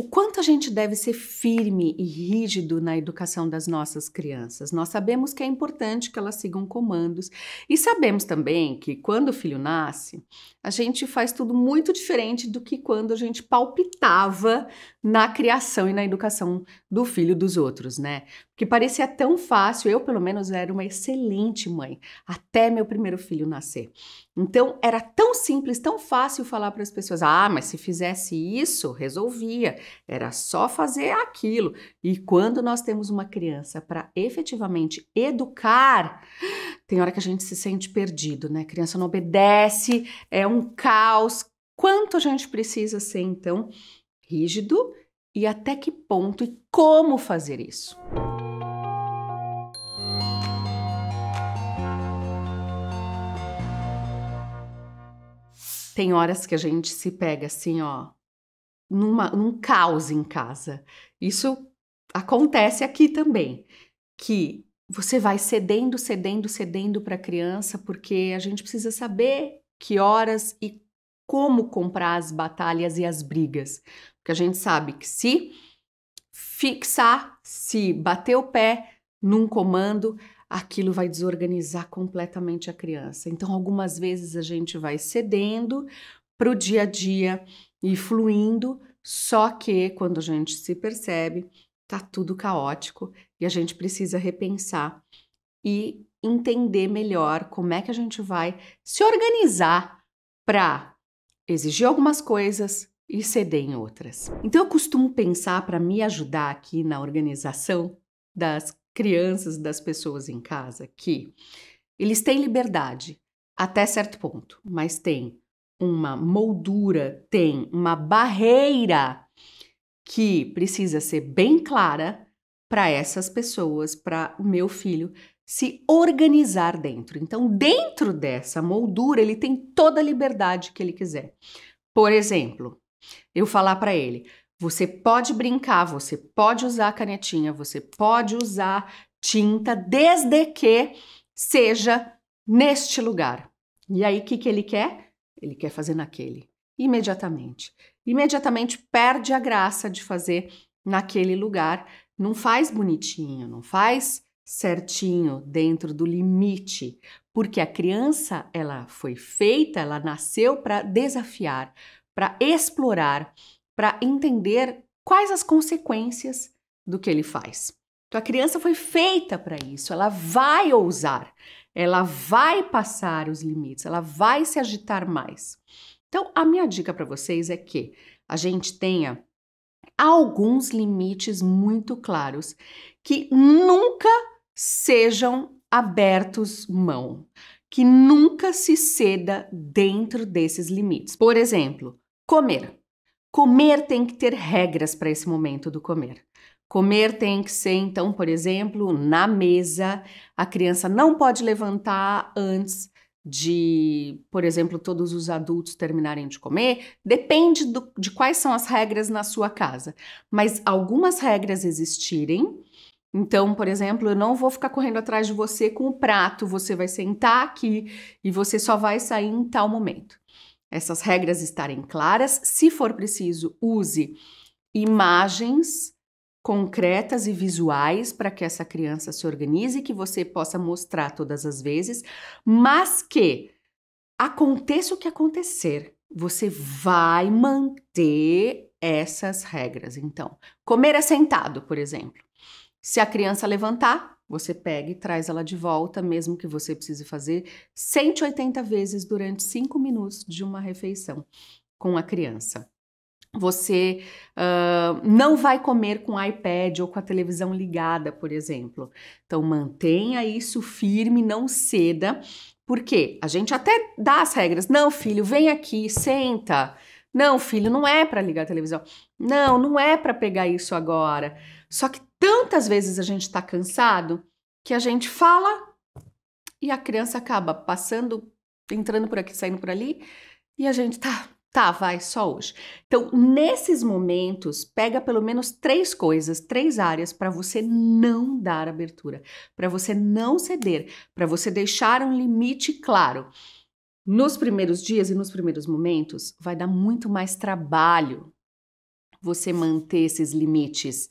O quanto a gente deve ser firme e rígido na educação das nossas crianças? Nós sabemos que é importante que elas sigam comandos e sabemos também que quando o filho nasce, a gente faz tudo muito diferente do que quando a gente palpitava na criação e na educação do filho dos outros, né? que parecia tão fácil, eu pelo menos era uma excelente mãe, até meu primeiro filho nascer. Então era tão simples, tão fácil falar para as pessoas: ah, mas se fizesse isso, resolvia, era só fazer aquilo. E quando nós temos uma criança para efetivamente educar, tem hora que a gente se sente perdido, né? A criança não obedece, é um caos. Quanto a gente precisa ser, então, rígido e até que ponto e como fazer isso? Tem horas que a gente se pega assim, ó, numa, num caos em casa. Isso acontece aqui também, que você vai cedendo, cedendo, cedendo para a criança, porque a gente precisa saber que horas e como comprar as batalhas e as brigas. Porque a gente sabe que se fixar, se bater o pé num comando, aquilo vai desorganizar completamente a criança. Então, algumas vezes a gente vai cedendo para o dia a dia e fluindo, só que quando a gente se percebe, tá tudo caótico e a gente precisa repensar e entender melhor como é que a gente vai se organizar para exigir algumas coisas e ceder em outras. Então eu costumo pensar para me ajudar aqui na organização das crianças, das pessoas em casa, que eles têm liberdade até certo ponto, mas tem uma moldura, tem uma barreira que precisa ser bem clara para essas pessoas, para o meu filho se organizar dentro. Então, dentro dessa moldura, ele tem toda a liberdade que ele quiser. Por exemplo, eu falar para ele: você pode brincar, você pode usar canetinha, você pode usar tinta, desde que seja neste lugar. E aí, o que, que ele quer? Ele quer fazer naquele, imediatamente. Imediatamente perde a graça de fazer naquele lugar. Não faz bonitinho, não faz certinho, dentro do limite, porque a criança, ela foi feita, ela nasceu para desafiar, para explorar, para entender quais as consequências do que ele faz. Tua a criança foi feita para isso, ela vai ousar, ela vai passar os limites, ela vai se agitar mais. Então a minha dica para vocês é que a gente tenha alguns limites muito claros que nunca sejam abertos mão, que nunca se ceda dentro desses limites. Por exemplo, comer. Comer tem que ter regras para esse momento do comer. Comer tem que ser, então, por exemplo, na mesa. A criança não pode levantar antes de, por exemplo, todos os adultos terminarem de comer. Depende do, de quais são as regras na sua casa. Mas algumas regras existirem. Então, por exemplo, eu não vou ficar correndo atrás de você com o prato, você vai sentar aqui e você só vai sair em tal momento essas regras estarem claras. Se for preciso, use imagens concretas e visuais para que essa criança se organize, e que você possa mostrar todas as vezes, mas que aconteça o que acontecer, você vai manter essas regras. Então, comer é sentado, por exemplo. Se a criança levantar, você pega e traz ela de volta, mesmo que você precise fazer 180 vezes durante 5 minutos de uma refeição com a criança. Você uh, não vai comer com iPad ou com a televisão ligada, por exemplo. Então, mantenha isso firme, não ceda, porque a gente até dá as regras. Não, filho, vem aqui, senta. Não, filho, não é para ligar a televisão. Não, não é para pegar isso agora. Só que tantas vezes a gente está cansado que a gente fala e a criança acaba passando, entrando por aqui, saindo por ali, e a gente tá, tá, vai, só hoje. Então, nesses momentos, pega pelo menos três coisas, três áreas para você não dar abertura, para você não ceder, para você deixar um limite claro. Nos primeiros dias e nos primeiros momentos, vai dar muito mais trabalho você manter esses limites.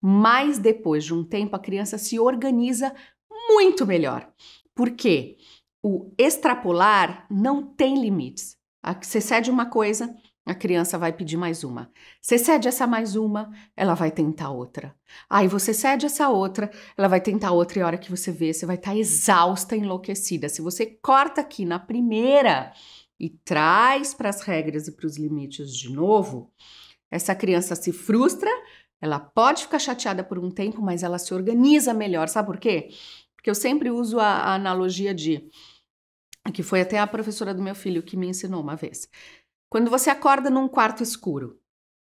Mas depois de um tempo, a criança se organiza muito melhor. Porque o extrapolar não tem limites. Você cede uma coisa, a criança vai pedir mais uma. Você cede essa mais uma, ela vai tentar outra. Aí você cede essa outra, ela vai tentar outra, e a hora que você vê, você vai estar tá exausta, enlouquecida. Se você corta aqui na primeira e traz para as regras e para os limites de novo, essa criança se frustra, ela pode ficar chateada por um tempo, mas ela se organiza melhor. Sabe por quê? Porque eu sempre uso a, a analogia de. que foi até a professora do meu filho que me ensinou uma vez. Quando você acorda num quarto escuro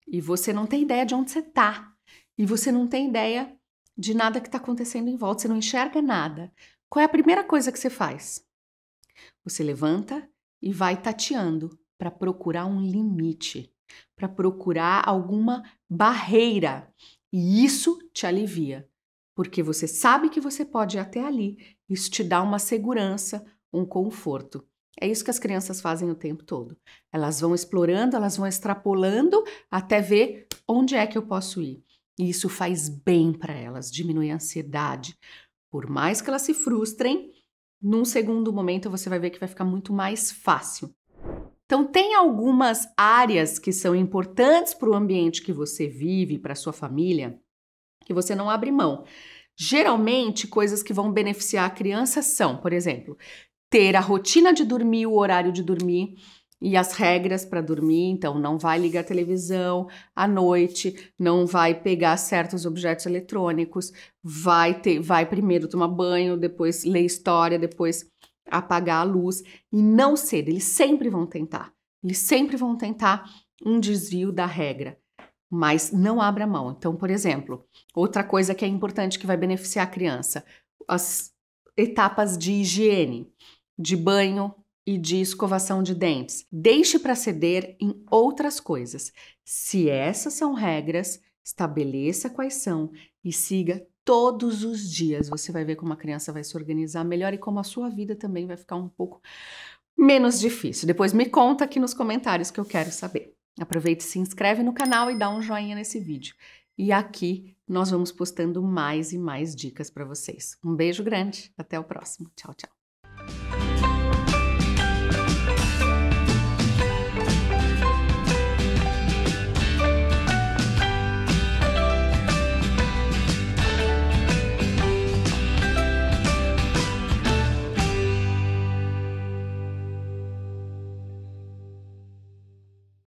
e você não tem ideia de onde você está e você não tem ideia de nada que está acontecendo em volta, você não enxerga nada, qual é a primeira coisa que você faz? Você levanta e vai tateando para procurar um limite, para procurar alguma barreira. E isso te alivia, porque você sabe que você pode ir até ali. Isso te dá uma segurança, um conforto. É isso que as crianças fazem o tempo todo. Elas vão explorando, elas vão extrapolando até ver onde é que eu posso ir. E isso faz bem para elas, diminui a ansiedade. Por mais que elas se frustrem, num segundo momento você vai ver que vai ficar muito mais fácil. Então, tem algumas áreas que são importantes para o ambiente que você vive, para sua família, que você não abre mão. Geralmente, coisas que vão beneficiar a criança são, por exemplo, ter a rotina de dormir, o horário de dormir e as regras para dormir. Então, não vai ligar a televisão à noite, não vai pegar certos objetos eletrônicos, vai ter, vai primeiro tomar banho, depois ler história, depois apagar a luz e não cedo. Eles sempre vão tentar. Eles sempre vão tentar um desvio da regra. Mas não abra mão. Então, por exemplo, outra coisa que é importante que vai beneficiar a criança: as etapas de higiene de banho e de escovação de dentes. Deixe para ceder em outras coisas. Se essas são regras, estabeleça quais são e siga todos os dias. Você vai ver como a criança vai se organizar melhor e como a sua vida também vai ficar um pouco menos difícil. Depois me conta aqui nos comentários que eu quero saber. Aproveite, se inscreve no canal e dá um joinha nesse vídeo. E aqui nós vamos postando mais e mais dicas para vocês. Um beijo grande, até o próximo. Tchau, tchau.